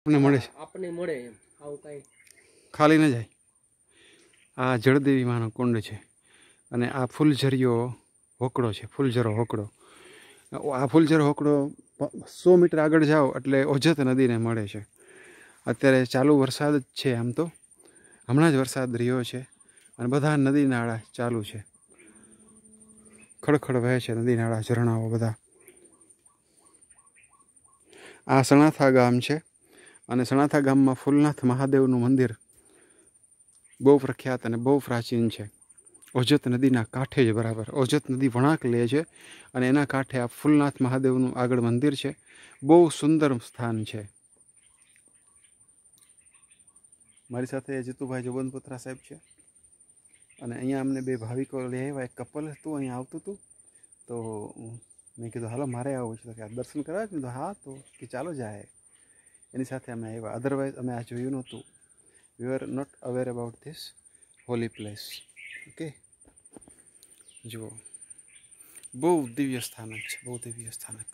આપણને મળે છે આપણને મળે એમ આવું કાંઈ ખાલી ન જાય આ જળદેવી માનો કુંડ છે અને આ ફૂલઝરિયો હોકડો છે ફૂલઝરો હોકડો આ ફૂલઝરો હોકડો સો મીટર આગળ જાઓ એટલે ઓજત નદીને મળે છે અત્યારે ચાલુ વરસાદ જ છે આમ તો હમણાં જ વરસાદ રહ્યો છે અને બધા નદી નાળા ચાલુ છે ખડખડ વહે છે નદી નાળા ઝરણાઓ બધા આ સણાથા ગામ છે અને સણાથા ગામમાં ફૂલનાથ મહાદેવનું મંદિર બહુ પ્રખ્યાત અને બહુ પ્રાચીન છે ઓજત નદીના કાંઠે જ બરાબર ઓજત નદી વણાંક લે છે અને એના કાંઠે આ ફૂલનાથ મહાદેવનું આગળ મંદિર છે બહુ સુંદર સ્થાન છે મારી સાથે જીતુભાઈ જોબનપુત્રા સાહેબ છે અને અહીંયા અમને બે ભાવિકો લઈ આવ્યા એક કપલ હતું અહીંયા આવતું હતું તો મેં કીધું હાલો મારે આવું છે તો કે દર્શન કરાવે તો હા તો કે ચાલો જાય એની સાથે અમે આવ્યા અધરવાઇઝ અમે આ જોયું નહોતું we are not aware about this holy place okay જુઓ બહુ દિવ્ય સ્થાનક છે બહુ દિવ્ય સ્થાનક